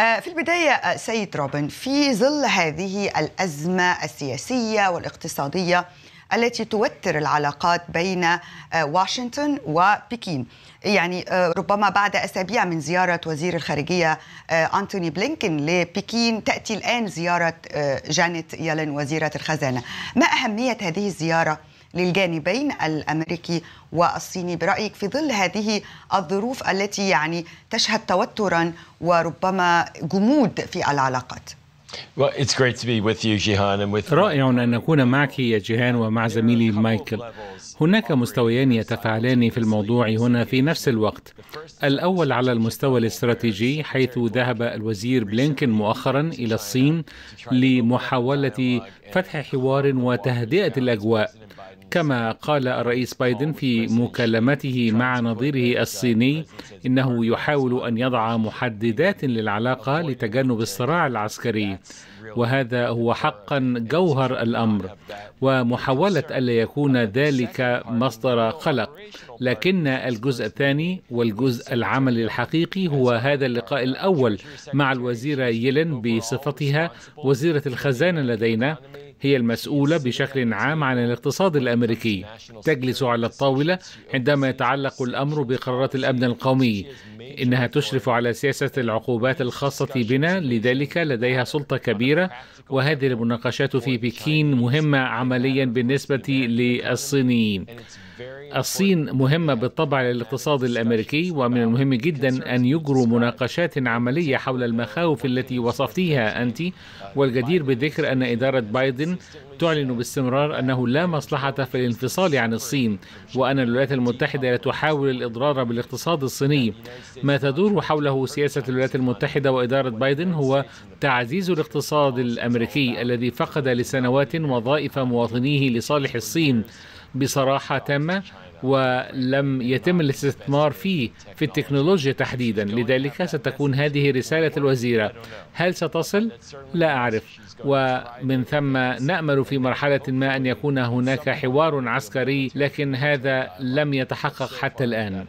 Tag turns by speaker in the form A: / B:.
A: آه، في البداية آه، سيد روبن في ظل هذه الأزمة السياسية والاقتصادية التي توتر العلاقات بين آه، واشنطن وبكين يعني ربما بعد أسابيع من زيارة وزير الخارجية أنتوني بلينكن لبكين تأتي الآن زيارة جانيت يلين وزيرة الخزانة ما أهمية هذه الزيارة للجانبين الامريكي والصيني برايك في ظل هذه الظروف التي يعني تشهد توترا وربما جمود في العلاقات
B: رائع أن أكون معك يا جيهان ومع زميلي مايكل هناك مستويان يتفاعلان في الموضوع هنا في نفس الوقت الأول على المستوى الاستراتيجي حيث ذهب الوزير بلينكن مؤخرا إلى الصين لمحاولة فتح حوار وتهدئة الأجواء كما قال الرئيس بايدن في مكالمته مع نظيره الصيني انه يحاول ان يضع محددات للعلاقه لتجنب الصراع العسكري وهذا هو حقا جوهر الامر ومحاوله الا يكون ذلك مصدر قلق لكن الجزء الثاني والجزء العملي الحقيقي هو هذا اللقاء الاول مع الوزيره يلين بصفتها وزيره الخزانه لدينا هي المسؤولة بشكل عام عن الاقتصاد الأمريكي تجلس على الطاولة عندما يتعلق الأمر بقرارات الأمن القومي إنها تشرف على سياسة العقوبات الخاصة بنا لذلك لديها سلطة كبيرة وهذه المناقشات في بكين مهمة عمليا بالنسبة للصينيين الصين مهمة بالطبع للاقتصاد الأمريكي ومن المهم جدا أن يجروا مناقشات عملية حول المخاوف التي وصفتيها أنت والجدير بالذكر أن إدارة بايدن تعلن باستمرار أنه لا مصلحة في الانفصال عن الصين وأن الولايات المتحدة لا تحاول الإضرار بالاقتصاد الصيني ما تدور حوله سياسة الولايات المتحدة وإدارة بايدن هو تعزيز الاقتصاد الأمريكي الذي فقد لسنوات وظائف مواطنيه لصالح الصين بصراحة تامة ولم يتم الاستثمار فيه في التكنولوجيا تحديدا لذلك ستكون هذه رسالة الوزيرة هل ستصل؟ لا أعرف ومن ثم نأمل في مرحلة ما أن يكون هناك حوار عسكري لكن هذا لم يتحقق حتى الآن